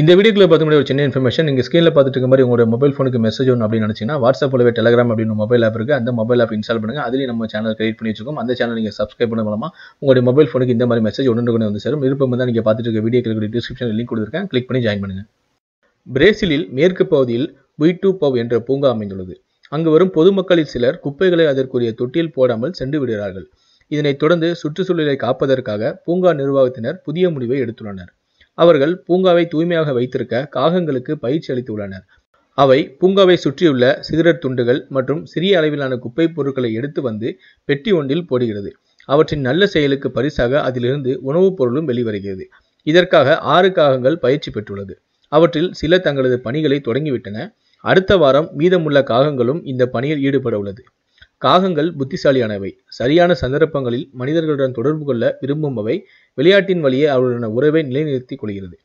இந்த வீடியோக்குள்ள பார்த்து ஒரு சின்ன இன்ஃபர்மேஷன் நீங்கள் ஸ்க்ரீனில் பார்த்துட்டு இருக்க மாதிரி உங்களுடைய மொபைல் ஃபோனுக்கு மெசேஜ் ஒன்று அப்படின்னு நினச்சிங்கன்னா போலவே டெலகிராம் அப்படின்னு மொபைல் ஆப் இருக்குது அந்த மொபைல் ஆப் இன்ஸ்டால் பண்ணுங்கள் அதுலேயும் நம்ம சேனல் கிரியேட் பண்ணி வச்சுக்கோம் அந்த சேனல் நீங்கள் சப்ஸ்கிரைப் பண்ண மூலமாக உங்களுடைய மொபைல் ஃபோனுக்கு இந்த மாதிரி மெசேஜ் ஒன்று கொண்டு வந்து சேரும் விருப்பம் தான் நீங்கள் பார்த்துட்டு இருக்க வீடியோக்களுக்கு டிஸ்கிரிப்ஷன் லிங்க் கொடுத்துருக்கேன் கிளிக் பண்ணி ஜாயின் பண்ணுங்கள் பிரேசிலில் மேற்கு பகுதியில் டூ பவ் என்ற பூங்கா அமைந்துள்ளது அங்கு வரும் பொதுமக்களில் சிலர் குப்பைகளை அதற்குரிய தொட்டியில் போடாமல் சென்று விடுகிறார்கள் இதனைத் தொடர்ந்து சுற்றுச்சூழலை காப்பதற்காக பூங்கா நிர்வாகத்தினர் புதிய முடிவை எடுத்துள்ளனர் அவர்கள் பூங்காவை தூய்மையாக வைத்திருக்க காகங்களுக்கு பயிற்சி அளித்துள்ளனர் அவை பூங்காவை சுற்றியுள்ள சிகரெட் துண்டுகள் மற்றும் சிறிய அளவிலான குப்பை பொருட்களை எடுத்து வந்து பெட்டி ஒன்றில் போடுகிறது அவற்றின் நல்ல செயலுக்கு பரிசாக அதிலிருந்து உணவுப் பொருளும் வெளிவருகிறது இதற்காக ஆறு காகங்கள் பயிற்சி பெற்றுள்ளது அவற்றில் சில தங்களது பணிகளை தொடங்கிவிட்டன அடுத்த வாரம் மீதமுள்ள காகங்களும் இந்த பணியில் ஈடுபட உள்ளது காகங்கள் புத்திசாலியானவை சரியான சந்தர்ப்பங்களில் மனிதர்களுடன் தொடர்பு கொள்ள விரும்பும்பவை விளையாட்டின் வழியே அவர்களுடன் உறவை நிலைநிறுத்திக் கொள்கிறது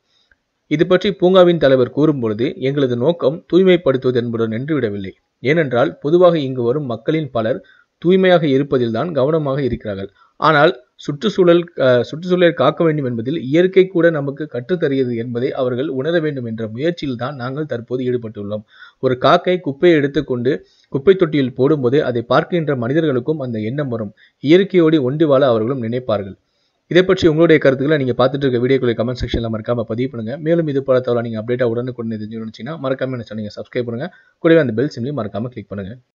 இது பற்றி பூங்காவின் தலைவர் கூறும்பொழுது எங்களது நோக்கம் தூய்மைப்படுத்துவது என்பதுடன் நின்றுவிடவில்லை ஏனென்றால் பொதுவாக இங்கு வரும் மக்களின் பலர் தூய்மையாக இருப்பதில்தான் கவனமாக இருக்கிறார்கள் ஆனால் சுற்றுச்சூழல் சுற்றுச்சூழலை காக்க வேண்டும் என்பதில் இயற்கை கூட நமக்கு கற்றுத்தருகிறது என்பதை அவர்கள் உணர வேண்டும் என்ற முயற்சியில் தான் நாங்கள் தற்போது ஈடுபட்டுள்ளோம் ஒரு காக்கை குப்பையை எடுத்துக்கொண்டு குப்பை தொட்டியில் போடும்போது அதை பார்க்கின்ற மனிதர்களுக்கும் அந்த எண்ணம் வரும் இயற்கையோடு ஒன்று வாழ அவர்களும் நினைப்பார்கள் இதை பற்றி உங்களுடைய கருத்துக்களை நீங்கள் பார்த்துட்டு இருக்க வீடியோக்களை கமெண்ட் செக்ஷனில் மறக்காமல் பதிவு பண்ணுங்கள் மேலும் இது போல தவிர நீங்கள் அப்டேட்டாக உடனுக்குடன் தெரிஞ்சு நினச்சிங்கன்னா மறக்காமல் என்ன சொன்னீங்க சப்ஸ்கிரைப் பண்ணுங்கள் கூடவே அந்த பெல் சிம்லையும் மறக்காமல் கிளிக் பண்ணுங்கள்